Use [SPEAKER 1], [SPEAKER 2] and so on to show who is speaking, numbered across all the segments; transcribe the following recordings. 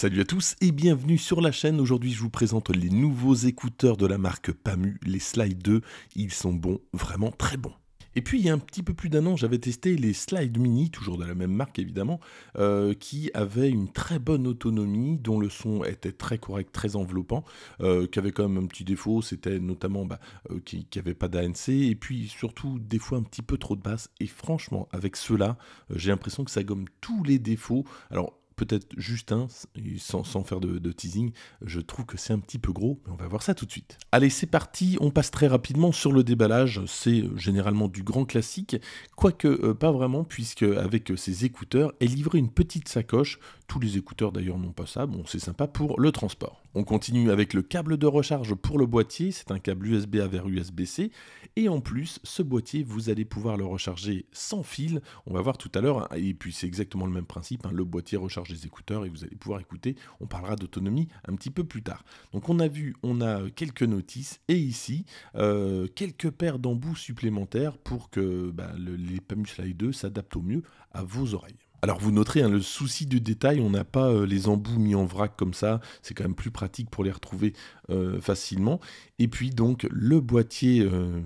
[SPEAKER 1] Salut à tous et bienvenue sur la chaîne. Aujourd'hui, je vous présente les nouveaux écouteurs de la marque Pamu, les Slide 2. Ils sont bons, vraiment très bons. Et puis il y a un petit peu plus d'un an, j'avais testé les Slide Mini, toujours de la même marque évidemment, euh, qui avaient une très bonne autonomie, dont le son était très correct, très enveloppant, euh, qui avait quand même un petit défaut, c'était notamment bah, euh, qui n'avait pas d'ANC, et puis surtout des fois un petit peu trop de basse. Et franchement, avec cela, j'ai l'impression que ça gomme tous les défauts. Alors peut-être juste un, sans, faire de, teasing, je trouve que c'est un petit peu gros, mais on va voir ça tout de suite. Allez, c'est parti, on passe très rapidement sur le déballage, c'est euh, généralement du grand classique, quoique euh, pas vraiment, puisque avec ses euh, écouteurs est livrait une petite sacoche, tous les écouteurs d'ailleurs n'ont pas ça, bon c'est sympa pour le transport. On continue avec le câble de recharge pour le boîtier, c'est un câble USB A vers USB-C, et en plus, ce boîtier, vous allez pouvoir le recharger sans fil, on va voir tout à l'heure, hein, et puis c'est exactement le même principe, hein, le boîtier recharge les écouteurs et vous allez pouvoir écouter. On parlera d'autonomie un petit peu plus tard. Donc on a vu, on a quelques notices et ici euh, quelques paires d'embouts supplémentaires pour que bah, les PAMU Slide 2 s'adaptent au mieux à vos oreilles. Alors vous noterez hein, le souci du détail, on n'a pas euh, les embouts mis en vrac comme ça, c'est quand même plus pratique pour les retrouver euh, facilement. Et puis donc le boîtier euh, 2,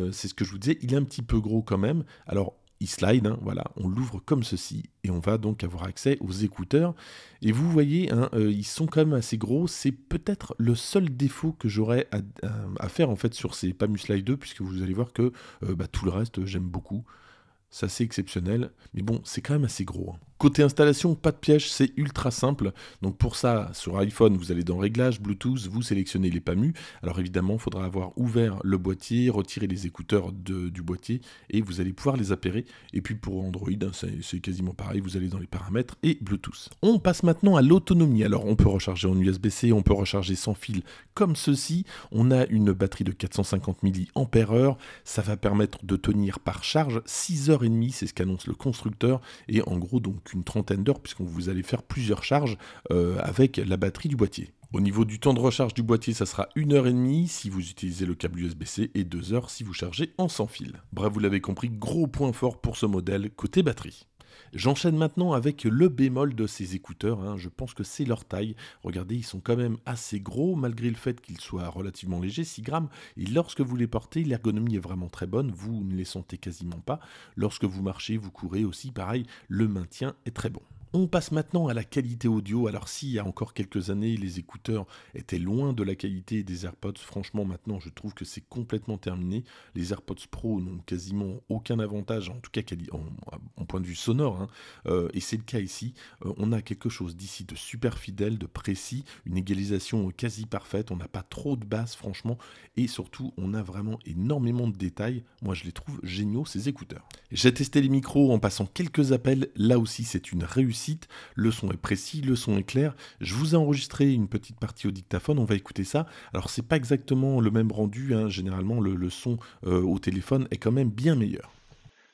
[SPEAKER 1] bah, c'est ce que je vous disais, il est un petit peu gros quand même. Alors slide hein, voilà, on l'ouvre comme ceci, et on va donc avoir accès aux écouteurs. Et vous voyez, hein, euh, ils sont quand même assez gros, c'est peut-être le seul défaut que j'aurais à, faire en fait sur ces Slide 2, puisque vous allez voir que euh, bah, tout le reste, j'aime beaucoup. ça C'est assez exceptionnel, mais bon, c'est quand même assez gros. Hein. Côté installation, pas de piège, c'est ultra simple. Donc pour ça, sur iPhone, vous allez dans Réglages, Bluetooth, vous sélectionnez les PAMU. Alors évidemment, il faudra avoir ouvert le boîtier, retirer les écouteurs du boîtier et vous allez pouvoir les appairer. Et puis pour Android, hein, c'est quasiment pareil, vous allez dans les paramètres et Bluetooth. On passe maintenant à l'autonomie. Alors on peut recharger en USB-C, on peut recharger sans fil comme ceci. On a une batterie de 450 mAh, ça va permettre de tenir par charge 6h30, c'est ce qu'annonce le constructeur. Et en gros, donc une trentaine d'heures, puisqu'on vous allez faire plusieurs charges euh, avec la batterie du boîtier. Au niveau du temps de recharge du boîtier, ça sera une heure et demie si vous utilisez le câble USB-C et deux heures si vous chargez en sans fil. Bref, vous l'avez compris, gros point fort pour ce modèle côté batterie. J'enchaîne maintenant avec le bémol de ces écouteurs, hein. je pense que c'est leur taille. Regardez, ils sont quand même assez gros malgré le fait qu'ils soient relativement légers, 6 grammes, et lorsque vous les portez, l'ergonomie est vraiment très bonne, vous ne les sentez quasiment pas. Lorsque vous marchez, vous courez aussi, pareil, le maintien est très bon. On passe maintenant à la qualité audio. Alors si il y a encore quelques années les écouteurs étaient loin de la qualité des AirPods, franchement maintenant je trouve que c'est complètement terminé. Les AirPods Pro n'ont quasiment aucun avantage, en tout cas en, point de vue sonore, hein. euh, et c'est le cas ici. Euh, on a quelque chose d'ici de super fidèle, de précis, une égalisation quasi parfaite, on n'a pas trop de basse franchement, et surtout on a vraiment énormément de détails. Moi je les trouve géniaux ces écouteurs. J'ai testé les micros en passant quelques appels, là aussi c'est une réussite le son est précis, le son est clair. Je vous ai enregistré une petite partie au dictaphone, on va écouter ça. Alors c'est pas exactement le même rendu, hein. généralement le, son euh, au téléphone est quand même bien meilleur.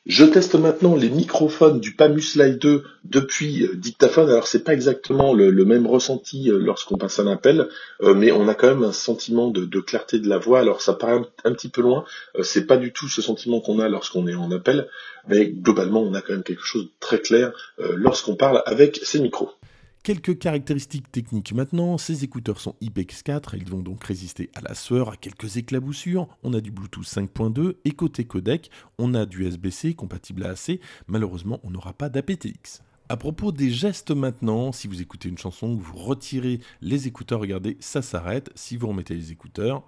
[SPEAKER 1] Je teste maintenant les microphones du PAMUS Live 2 depuis euh, Dictaphone. Alors c'est pas exactement le, même ressenti euh, lorsqu'on passe un appel, euh, mais on a quand même un sentiment de, clarté de la voix. Alors ça paraît un, petit peu loin, Ce c'est pas du tout ce sentiment qu'on a lorsqu'on est en appel, mais globalement on a quand même quelque chose de très clair lorsqu'on parle avec ces micros. Quelques caractéristiques techniques maintenant, ces écouteurs sont IPX4, ils vont donc résister à la sueur, à quelques éclaboussures, on a du Bluetooth 5.2 et côté codec, on a du SBC compatible à AC, malheureusement on n'aura pas d'APTX. À propos des gestes maintenant, si vous écoutez une chanson, vous retirez les écouteurs, regardez, ça s'arrête, si vous remettez les écouteurs,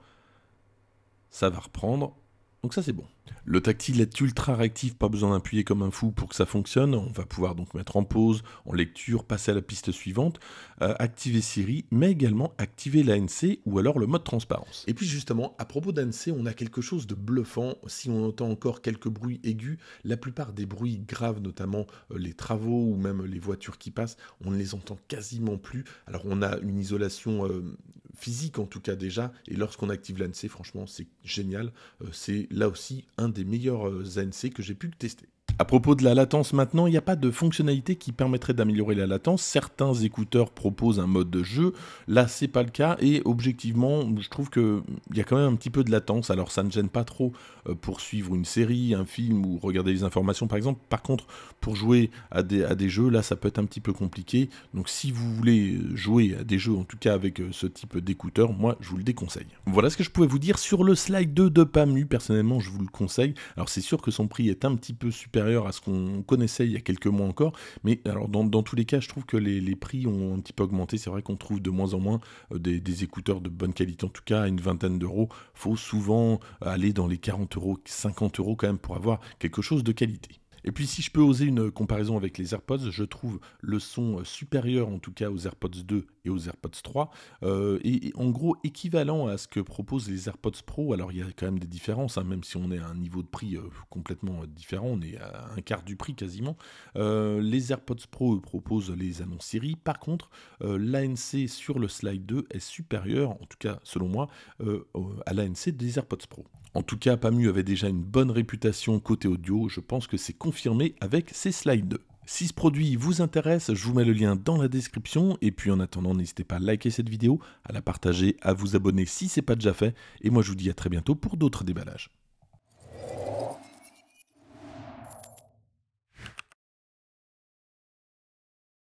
[SPEAKER 1] ça va reprendre, donc ça c'est bon. Le tactile est ultra réactif, pas besoin d'appuyer comme un fou pour que ça fonctionne. On va pouvoir donc mettre en pause, en lecture, passer à la piste suivante, euh, activer Siri, mais également activer l'ANC ou alors le mode transparence. Et puis justement, à propos d'ANC, on a quelque chose de bluffant. Si on entend encore quelques bruits aigus, la plupart des bruits graves, notamment euh, les travaux ou même les voitures qui passent, on ne les entend quasiment plus. Alors on a une isolation euh, physique en tout cas déjà, et lorsqu'on active l'ANC, franchement c'est génial, euh, c'est là aussi un des meilleurs euh, ANC que j'ai pu tester. À propos de la latence maintenant, il n'y a pas de fonctionnalité qui permettrait d'améliorer la latence. Certains écouteurs proposent un mode de jeu. Là, c'est pas le cas et objectivement, je trouve qu'il y a quand même un petit peu de latence. Alors, ça ne gêne pas trop euh, pour suivre une série, un film ou regarder les informations par exemple. Par contre, pour jouer à des, à des jeux, là, ça peut être un petit peu compliqué. Donc, si vous voulez jouer à des jeux, en tout cas avec euh, ce type d'écouteurs, moi, je vous le déconseille. Voilà ce que je pouvais vous dire sur le slide 2 de Pamu. Personnellement, je vous le conseille. Alors, c'est sûr que son prix est un petit peu supérieur à ce qu'on connaissait il y a quelques mois encore. Mais alors, dans, tous les cas, je trouve que les, prix ont un petit peu augmenté. C'est vrai qu'on trouve de moins en moins euh, des, des, écouteurs de bonne qualité, en tout cas à une vingtaine d'euros. faut souvent aller dans les 40 euros, 50 euros quand même pour avoir quelque chose de qualité. Et puis si je peux oser une comparaison avec les AirPods, je trouve le son supérieur en tout cas aux AirPods 2 et aux AirPods 3, euh, et, en gros équivalent à ce que proposent les AirPods Pro. Alors il y a quand même des différences, hein, même si on est à un niveau de prix euh, complètement euh, différent, on est à un quart du prix quasiment. les AirPods Pro proposent les annonces Siri. Par contre, l'ANC sur le Slide 2 est supérieur, en tout cas selon moi, à l'ANC des AirPods Pro. En tout cas, Pamu avait déjà une bonne réputation côté audio, je pense que c'est confirmé avec ces slides. Si ce produit vous intéresse, je vous mets le lien dans la description. Et puis en attendant, n'hésitez pas à liker cette vidéo, à la partager, à vous abonner si ce n'est pas déjà fait. Et moi je vous dis à très bientôt pour d'autres déballages.